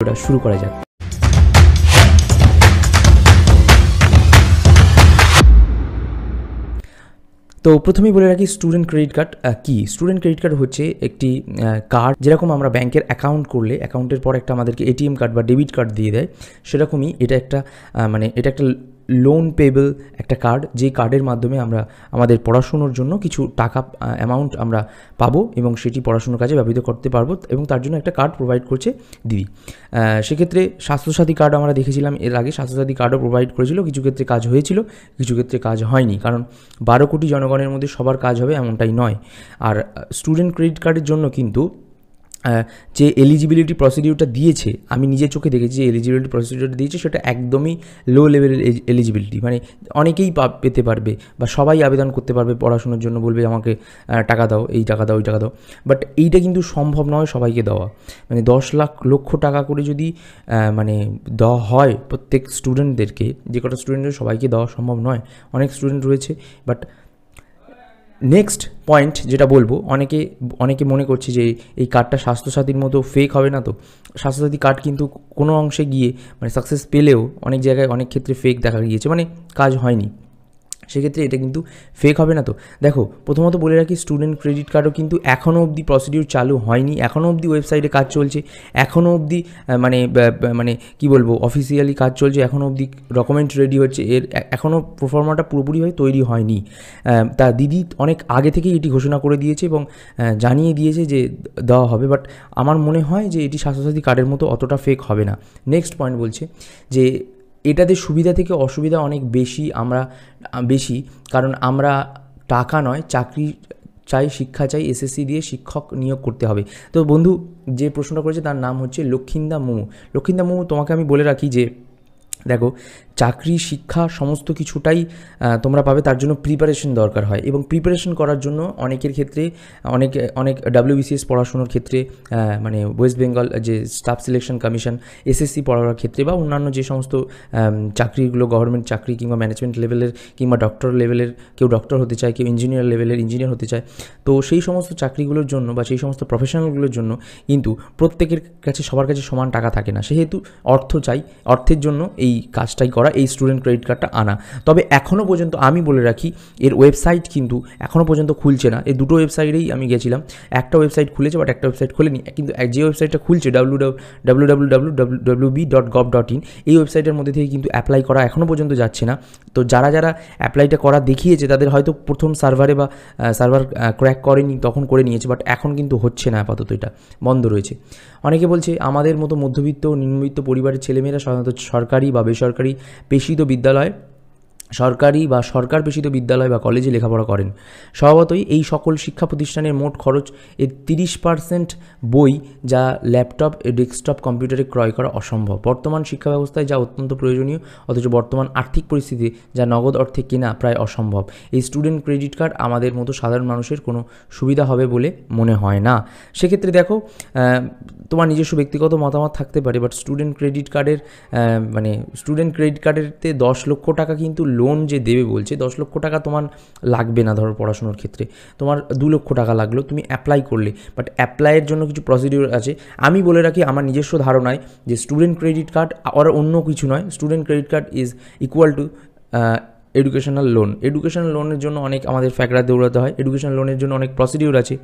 ভিডিওটা শুরু করা যাক তো প্রথমেই বলে রাখি স্টুডেন্ট ক্রেডিট কার্ড কি স্টুডেন্ট ক্রেডিট কার্ড হচ্ছে একটি কার্ড যেরকম আমরা ব্যাংকের অ্যাকাউন্ট করলে অ্যাকাউন্টের পর একটা আমাদেরকে এটিএম কার্ড বা ডেবিট কার্ড দিয়ে দেয় সেরকমই এটা একটা মানে এটা একটা লোন পেবল একটা কার্ড যেই কার্ডের মাধ্যমে আমরা আমাদের পড়াশুনোর জন্য কিছু টাকা অ্যামাউন্ট আমরা পাবো এবং সেটি পড়াশুনোর কাজে ব্যবহৃত করতে পারবো এবং তার জন্য একটা কার্ড প্রোভাইড করছে দিদি সেক্ষেত্রে স্বাস্থ্যসাথী কার্ড আমরা দেখেছিলাম এর আগে স্বাস্থ্যসাথী কার্ডও প্রোভাইড করেছিল কিছু ক্ষেত্রে কাজ হয়েছিল কিছু ক্ষেত্রে কাজ হয়নি কারণ বারো কোটি জনগণের মধ্যে সবার কাজ হবে এমনটাই নয় আর স্টুডেন্ট ক্রেডিট কার্ডের জন্য কিন্তু যে এলিজিবিলিটি প্রসিডিউরটা দিয়েছে আমি নিজে চোখে দেখেছি যে এলিজিবিলিটি প্রসিডিউরটা দিয়েছে সেটা একদমই লো লেভেলের এলিজিবিলিটি মানে অনেকেই পেতে পারবে বা সবাই আবেদন করতে পারবে পড়াশোনার জন্য বলবে আমাকে টাকা দাও এই টাকা দাও ওই টাকা দাও বাট এইটা কিন্তু সম্ভব নয় সবাইকে দেওয়া মানে দশ লাখ লক্ষ টাকা করে যদি মানে দেওয়া হয় প্রত্যেক স্টুডেন্টদেরকে যে কটা স্টুডেন্টের সবাইকে দেওয়া সম্ভব নয় অনেক স্টুডেন্ট রয়েছে বাট নেক্সট পয়েন্ট যেটা বলবো অনেকে অনেকে মনে করছে যে এই কার্ডটা স্বাস্থ্যসাথীর মতো ফেক হবে না তো স্বাস্থ্যসাথী কার্ড কিন্তু কোনো অংশে গিয়ে মানে সাকসেস পেলেও অনেক জায়গায় অনেক ক্ষেত্রে ফেক দেখা গিয়েছে মানে কাজ হয়নি সেক্ষেত্রে এটা কিন্তু ফেক হবে না তো দেখো প্রথমত বলে রাখি স্টুডেন্ট ক্রেডিট কার্ডও কিন্তু এখনও অবধি প্রসিডিউর চালু হয়নি এখনও অবধি ওয়েবসাইটে কাজ চলছে এখনও অবধি মানে মানে কি বলবো অফিসিয়ালি কাজ চলছে এখনও অবধি ডকুমেন্ট রেডি হচ্ছে এর এখনও প্রফর্মাটা পুরোপুরিভাবে তৈরি হয়নি তা দিদি অনেক আগে থেকেই এটি ঘোষণা করে দিয়েছে এবং জানিয়ে দিয়েছে যে দেওয়া হবে বাট আমার মনে হয় যে এটি স্বাস্থ্যসাথী কার্ডের মতো অতটা ফেক হবে না নেক্সট পয়েন্ট বলছে যে এটাতে সুবিধা থেকে অসুবিধা অনেক বেশি আমরা বেশি কারণ আমরা টাকা নয় চাকরি চাই শিক্ষা চাই এসএসসি দিয়ে শিক্ষক নিয়োগ করতে হবে তো বন্ধু যে প্রশ্নটা করেছে তার নাম হচ্ছে লক্ষিন্দা মোমো লক্ষিন্দা মোমো তোমাকে আমি বলে রাখি যে দেখো চাকরি শিক্ষা সমস্ত কিছুটাই তোমরা পাবে তার জন্য প্রিপারেশন দরকার হয় এবং প্রিপারেশন করার জন্য অনেকের ক্ষেত্রে অনেক অনেক ডাব্লিউবিসিএস পড়াশুনোর ক্ষেত্রে মানে ওয়েস্ট বেঙ্গল যে স্টাফ সিলেকশন কমিশন এসএসসি পড়ার ক্ষেত্রে বা অন্যান্য যে সমস্ত চাকরিগুলো গভর্নমেন্ট চাকরি কিংবা ম্যানেজমেন্ট লেভেলের কিংবা ডক্টর লেভেলের কেউ ডক্টর হতে চায় কেউ ইঞ্জিনিয়ার লেভেলের ইঞ্জিনিয়ার হতে চায় তো সেই সমস্ত চাকরিগুলোর জন্য বা সেই সমস্ত প্রফেশনালগুলোর জন্য কিন্তু প্রত্যেকের কাছে সবার কাছে সমান টাকা থাকে না সেহেতু অর্থ চাই অর্থের জন্য এই এই কাজটাই করা এই স্টুডেন্ট ক্রেডিট কার্ডটা আনা তবে এখনও পর্যন্ত আমি বলে রাখি এর ওয়েবসাইট কিন্তু এখনও পর্যন্ত খুলছে না এই দুটো ওয়েবসাইটেই আমি গেছিলাম একটা ওয়েবসাইট খুলেছে বাট একটা ওয়েবসাইট খুলেনি কিন্তু যে ওয়েবসাইটটা খুলছে W W W W W B dot gov dot in এই ওয়েবসাইটের মধ্যে থেকে কিন্তু অ্যাপ্লাই করা এখনও পর্যন্ত যাচ্ছে না তো যারা যারা অ্যাপ্লাইটা করা দেখিয়েছে তাদের হয়তো প্রথম সার্ভারে বা সার্ভার ক্র্যাক করেনি তখন করে নিয়েছে বাট এখন কিন্তু হচ্ছে না আপাতত এটা বন্ধ রয়েছে অনেকে বলছে আমাদের মতো মধ্যবিত্ত নিম্নবিত্ত পরিবারের ছেলেমেয়েরা সাধারণত সরকারি বা বেসরকারি পেশিত বিদ্যালয় সরকারি বা সরকার পেশিত বিদ্যালয় বা কলেজে লেখাপড়া করেন স্বভাবতই এই সকল শিক্ষা প্রতিষ্ঠানের মোট খরচ এর তিরিশ পার্সেন্ট বই যা ল্যাপটপ ডেস্কটপ কম্পিউটারে ক্রয় করা অসম্ভব বর্তমান শিক্ষা ব্যবস্থায় যা অত্যন্ত প্রয়োজনীয় অথচ বর্তমান আর্থিক পরিস্থিতি যা নগদ অর্থে কেনা প্রায় অসম্ভব এই স্টুডেন্ট ক্রেডিট কার্ড আমাদের মতো সাধারণ মানুষের কোনো সুবিধা হবে বলে মনে হয় না সেক্ষেত্রে দেখো তোমার নিজস্ব ব্যক্তিগত মতামত থাকতে পারে বাট স্টুডেন্ট ক্রেডিট কার্ডের মানে স্টুডেন্ট ক্রেডিট কার্ডেরতে দশ লক্ষ টাকা কিন্তু লোন যে দেবে বলছে দশ লক্ষ টাকা তোমার লাগবে না ধরো পড়াশুনোর ক্ষেত্রে তোমার দু লক্ষ টাকা লাগলো তুমি অ্যাপ্লাই করলে বাট অ্যাপ্লাইয়ের জন্য কিছু প্রসিডিউর আছে আমি বলে রাখি আমার নিজস্ব ধারণায় যে স্টুডেন্ট ক্রেডিট কার্ড আর অন্য কিছু নয় student credit card is equal to educational loan educational লোনের জন্য অনেক আমাদের ফ্যাকরা দৌড়াতে হয় এডুকেশনাল লোনের জন্য অনেক প্রসিডিউর আছে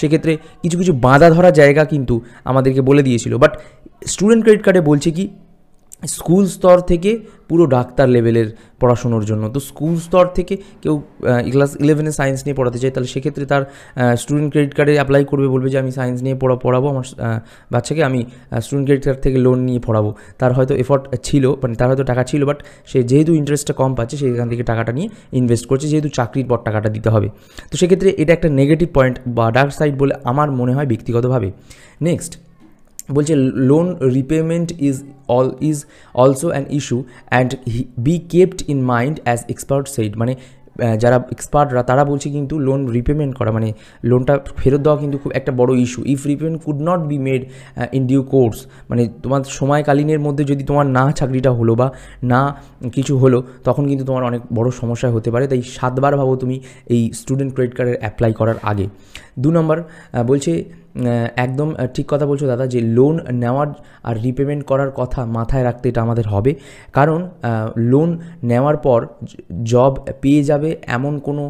সেক্ষেত্রে কিছু কিছু বাঁধা ধরা জায়গা কিন্তু আমাদেরকে বলে দিয়েছিল বাট স্টুডেন্ট ক্রেডিট কার্ডে বলছে কি স্কুল স্তর থেকে পুরো ডাক্তার লেভেলের পড়াশুনোর জন্য তো স্কুল স্তর থেকে কেউ ক্লাস ইলেভেনে সায়েন্স নিয়ে পড়াতে চায় তাহলে সেক্ষেত্রে তার স্টুডেন্ট ক্রেডিট কার্ডে অ্যাপ্লাই করবে বলবে যে আমি সায়েন্স নিয়ে পড়া পড়াবো আমার বাচ্চাকে আমি স্টুডেন্ট ক্রেডিট কার্ড থেকে লোন নিয়ে পড়াবো তার হয়তো এফর্ট ছিল মানে তার হয়তো টাকা ছিল বাট সে যেহেতু ইন্টারেস্টটা কম পাচ্ছে সেখান থেকে টাকাটা নিয়ে ইনভেস্ট করছে যেহেতু চাকরির পর টাকাটা দিতে হবে তো সেক্ষেত্রে এটা একটা নেগেটিভ পয়েন্ট বা ডার্ক সাইড বলে আমার মনে হয় ব্যক্তিগতভাবে নেক্সট বলছে loan repayment is all is also an issue and be kept in mind as expert said মানে যারা এক্সপার্টরা তারা বলছে কিন্তু লোন রিপেমেন্ট করা মানে লোনটা ফেরত দেওয়া কিন্তু খুব একটা বড় issue if repayment could not be made in due course মানে তোমার সময়কালীনের মধ্যে যদি তোমার না চাকরিটা হলো বা না কিছু হলো তখন কিন্তু তোমার অনেক বড় সমস্যা হতে পারে তাই সাতবার ভাবো তুমি এই স্টুডেন্ট ক্রেডিট কার্ডের অ্যাপ্লাই করার আগে দু নম্বর বলছে একদম ঠিক কথা বলছো দাদা যে লোন নেওয়ার আর রিপেমেন্ট করার কথা মাথায় রাখতে এটা আমাদের হবে কারণ লোন নেওয়ার পর জব পেয়ে যাবে এমন কোনো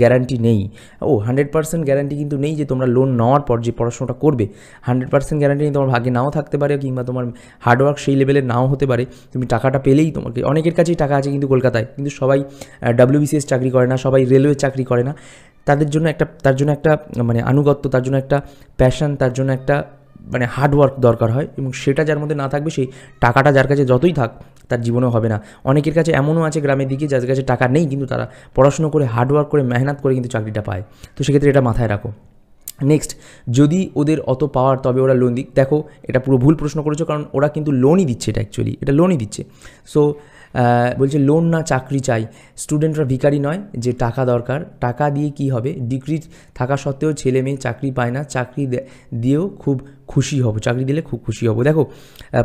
গ্যারান্টি নেই ও হান্ড্রেড পার্সেন্ট গ্যারান্টি কিন্তু নেই যে তোমরা লোন নেওয়ার পর যে পড়াশোনাটা করবে হান্ড্রেড পার্সেন্ট গ্যারান্টি নেই তোমার ভাগ্যে নাও থাকতে পারে কিংবা তোমার হার্ডওয়ার্ক সেই লেভেলের নাও হতে পারে তুমি টাকাটা পেলেই তোমাকে অনেকের কাছেই টাকা আছে কিন্তু কলকাতায় কিন্তু সবাই ডাব্লিউবিসিএস চাকরি করে না সবাই রেলওয়ে চাকরি করে না তাদের জন্য একটা তার জন্য একটা মানে আনুগত্য তার জন্য একটা প্যাশন তার জন্য একটা মানে হার্ডওয়ার্ক দরকার হয় এবং সেটা যার মধ্যে না থাকবে সেই টাকাটা যার কাছে যতই থাক তার জীবনেও হবে না অনেকের কাছে এমনও আছে গ্রামের দিকে যাদের কাছে টাকা নেই কিন্তু তারা পড়াশুনো করে হার্ডওয়ার্ক করে মেহনত করে কিন্তু চাকরিটা পায় তো সেক্ষেত্রে এটা মাথায় রাখো নেক্সট যদি ওদের অত পাওয়ার তবে ওরা লোন দিক দেখো এটা পুরো ভুল প্রশ্ন করেছো কারণ ওরা কিন্তু লোনই দিচ্ছে এটা অ্যাকচুয়ালি এটা লোনই দিচ্ছে সো বলছে লোন না চাকরি চাই স্টুডেন্টরা ভিকারি নয় যে টাকা দরকার টাকা দিয়ে কি হবে ডিগ্রি থাকা সত্ত্বেও ছেলে মেয়ে চাকরি পায় না চাকরি দিয়েও খুব খুশি হব চাকরি দিলে খুব খুশি হব দেখো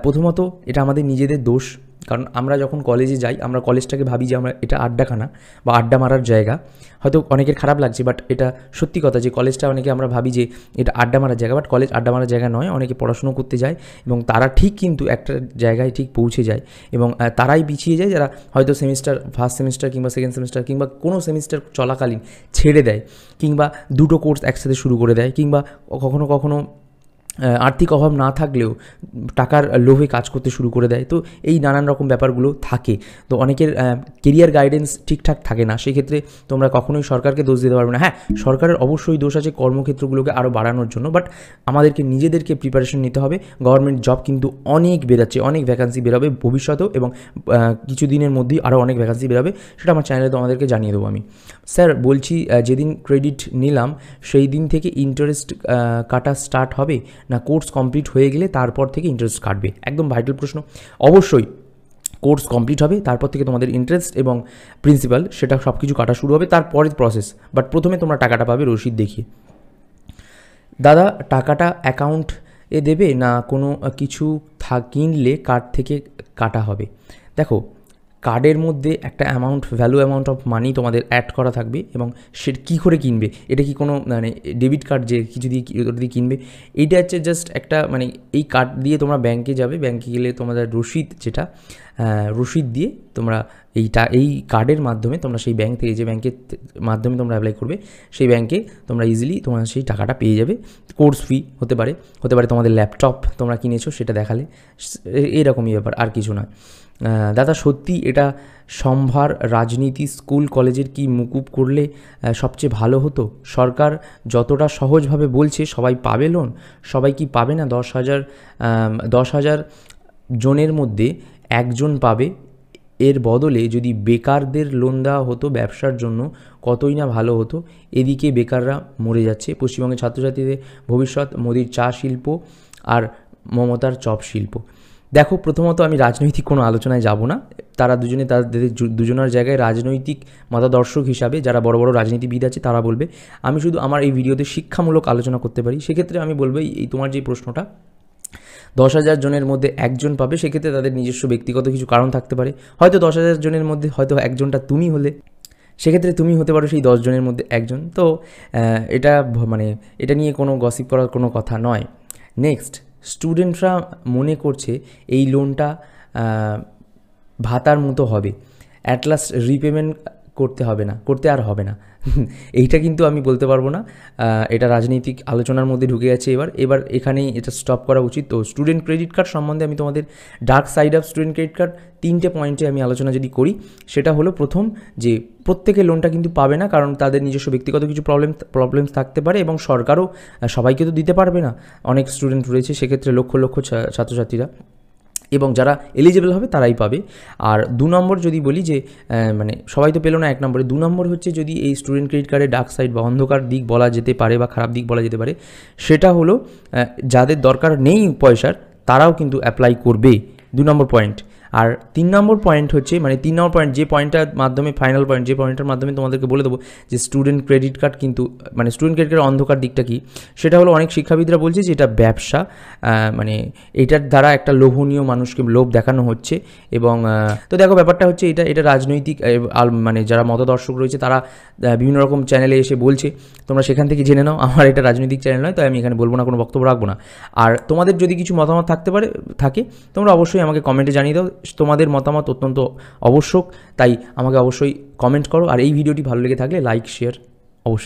প্রথমত এটা আমাদের নিজেদের দোষ কারণ আমরা যখন কলেজে যাই আমরা কলেজটাকে ভাবি যে আমরা এটা আড্ডাখানা বা আড্ডা মারার জায়গা হয়তো অনেকের খারাপ লাগছে বাট এটা সত্যি কথা যে কলেজটা অনেকে আমরা ভাবি যে এটা আড্ডা মারার জায়গা বাট কলেজ আড্ডা মারার জায়গা নয় অনেকে পড়াশুনো করতে যায় এবং তারা ঠিক কিন্তু একটা জায়গায় ঠিক পৌঁছে যায় এবং তারাই পিছিয়ে যায় যারা হয়তো সেমিস্টার ফার্স্ট সেমিস্টার কিংবা সেকেন্ড সেমিস্টার কিংবা কোনো সেমিস্টার চলাকালীন ছেড়ে দেয় কিংবা দুটো কোর্স একসাথে শুরু করে দেয় কিংবা কখনো কখনো আর্থিক অভাব না থাকলেও টাকার লোভে কাজ করতে শুরু করে দেয় তো এই নানান রকম ব্যাপারগুলো থাকে তো অনেকের কেরিয়ার গাইডেন্স ঠিকঠাক থাকে না সেক্ষেত্রে তোমরা কখনোই সরকারকে দোষ দিতে পারবে না হ্যাঁ সরকারের অবশ্যই দোষ আছে কর্মক্ষেত্রগুলোকে আরও বাড়ানোর জন্য বাট আমাদেরকে নিজেদেরকে প্রিপারেশন নিতে হবে গভর্নমেন্ট জব কিন্তু অনেক বেরাচ্ছে অনেক ভ্যাকান্সি বেরোবে ভবিষ্যতেও এবং কিছু দিনের মধ্যেই আরও অনেক ভ্যাকান্সি বেরোবে সেটা আমার চ্যানেলে তোমাদেরকে জানিয়ে দেবো আমি স্যার বলছি যেদিন ক্রেডিট নিলাম সেই দিন থেকে ইন্টারেস্ট কাটা স্টার্ট হবে না কোর্স কমপ্লিট হয়ে গেলে তারপর থেকে ইন্টারেস্ট কাটবে একদম ভাইটাল প্রশ্ন অবশ্যই কোর্স কমপ্লিট হবে তারপর থেকে তোমাদের ইন্টারেস্ট এবং প্রিন্সিপাল সেটা সব কিছু কাটা শুরু হবে তারপরের প্রসেস বাট প্রথমে তোমরা টাকাটা পাবে রসিদ দেখিয়ে দাদা টাকাটা অ্যাকাউন্ট এ দেবে না কোনো কিছু থা কিনলে কার্ড থেকে কাটা হবে দেখো কার্ডের মধ্যে একটা amount value amount of money তোমাদের অ্যাড করা থাকবে এবং সে কী করে কিনবে এটা কি কোনো মানে ডেবিট কার্ড যে কিছু দিয়ে ওটা দিয়ে কিনবে এইটা হচ্ছে জাস্ট একটা মানে এই কার্ড দিয়ে তোমরা ব্যাংকে যাবে ব্যাংকে গেলে তোমাদের রসিদ যেটা রসিদ দিয়ে তোমরা এইটা এই কার্ডের মাধ্যমে তোমরা সেই ব্যাংক থেকে যে ব্যাংকের মাধ্যমে তোমরা অ্যাপ্লাই করবে সেই ব্যাংকে তোমরা ইজিলি তোমরা সেই টাকাটা পেয়ে যাবে কোর্স ফি হতে পারে হতে পারে তোমাদের ল্যাপটপ তোমরা কিনেছো সেটা দেখালে এইরকমই ব্যাপার আর কিছু নয় দাদা সত্যি এটা সম্ভার রাজনীতি স্কুল কলেজের কি মুকুব করলে সবচেয়ে ভালো হতো সরকার যতটা সহজভাবে বলছে সবাই পাবে লোন সবাই কি পাবে না দশ হাজার দশ হাজার জনের মধ্যে একজন পাবে এর বদলে যদি বেকারদের লোন দেওয়া হতো ব্যবসার জন্য কতই না ভালো হতো এদিকে বেকাররা মরে যাচ্ছে পশ্চিমবঙ্গের ছাত্রছাত্রীদের ভবিষ্যৎ মোদির চা শিল্প আর মমতার চপ শিল্প দেখো প্রথমত আমি রাজনৈতিক কোনো আলোচনায় যাব না তারা দুজনে তাদের দুজনের জায়গায় রাজনৈতিক মতাদর্শক হিসাবে যারা বড় বড় রাজনীতিবিদ আছে তারা বলবে আমি শুধু আমার এই ভিডিওতে শিক্ষামূলক আলোচনা করতে পারি সেক্ষেত্রে আমি বলবো এই তোমার যে প্রশ্নটা দশ হাজার জনের মধ্যে একজন পাবে সেক্ষেত্রে তাদের নিজস্ব ব্যক্তিগত কিছু কারণ থাকতে পারে হয়তো দশ হাজার জনের মধ্যে হয়তো একজনটা তুমি হলে সেক্ষেত্রে তুমি হতে পারো সেই দশজনের মধ্যে একজন তো এটা মানে এটা নিয়ে কোনো গসিপ করার কোনো কথা নয় নেক্সট স্টুডেন্টরা মনে করছে এই লোনটা ভাতার মতো হবে অ্যাটলাস্ট রিপেমেন্ট করতে হবে না করতে আর হবে না এইটা কিন্তু আমি বলতে পারবো না এটা রাজনৈতিক আলোচনার মধ্যে ঢুকে গেছে এবার এবার এখানেই এটা স্টপ করা উচিত তো স্টুডেন্ট ক্রেডিট কার্ড সম্বন্ধে আমি তোমাদের dark side of student credit card তিনটে পয়েন্টে আমি আলোচনা যদি করি সেটা হলো প্রথম যে প্রত্যেকে লোনটা কিন্তু পাবে না কারণ তাদের নিজস্ব ব্যক্তিগত কিছু প্রবলেম প্রবলেমস থাকতে পারে এবং সরকারও সবাইকে তো দিতে পারবে না অনেক স্টুডেন্ট রয়েছে সেক্ষেত্রে লক্ষ লক্ষ ছাত্রছাত্রীরা এবং যারা এলিজিবল হবে তারাই পাবে আর দু নম্বর যদি বলি যে মানে সবাই তো পেলো না এক নম্বরে দু নম্বর হচ্ছে যদি এই স্টুডেন্ট ক্রেডিট কার্ডের ডার্ক সাইড বা অন্ধকার দিক বলা যেতে পারে বা খারাপ দিক বলা যেতে পারে সেটা হলো যাদের দরকার নেই পয়সার তারাও কিন্তু অ্যাপ্লাই করবে দু নম্বর পয়েন্ট আর তিন নম্বর পয়েন্ট হচ্ছে মানে তিন নম্বর পয়েন্ট যে পয়েন্টটার মাধ্যমে ফাইনাল পয়েন্ট যে পয়েন্টটার মাধ্যমে তোমাদেরকে বলে দেবো যে স্টুডেন্ট ক্রেডিট কার্ড কিন্তু মানে স্টুডেন্ট ক্রেডিট কার্ডের অন্ধকার দিকটা কী সেটা হলো অনেক শিক্ষাবিদরা বলছে যে এটা ব্যবসা মানে এটার দ্বারা একটা লোভনীয় মানুষকে লোভ দেখানো হচ্ছে এবং তো দেখো ব্যাপারটা হচ্ছে এটা এটা রাজনৈতিক মানে যারা মতদর্শক রয়েছে তারা বিভিন্ন রকম চ্যানেলে এসে বলছে তোমরা সেখান থেকে জেনে নাও আমার এটা রাজনৈতিক চ্যানেল নয় তাই আমি এখানে বলবো না কোনো বক্তব্য রাখবো না আর তোমাদের যদি কিছু মতামত থাকতে পারে থাকে তোমরা অবশ্যই আমাকে কমেন্টে জানিয়ে দাও তোমাদের মতামত অত্যন্ত আবশ্যক তাই আমাকে অবশ্যই কমেন্ট করো আর এই ভিডিওটি ভালো লেগে থাকলে লাইক শেয়ার অবশ্যই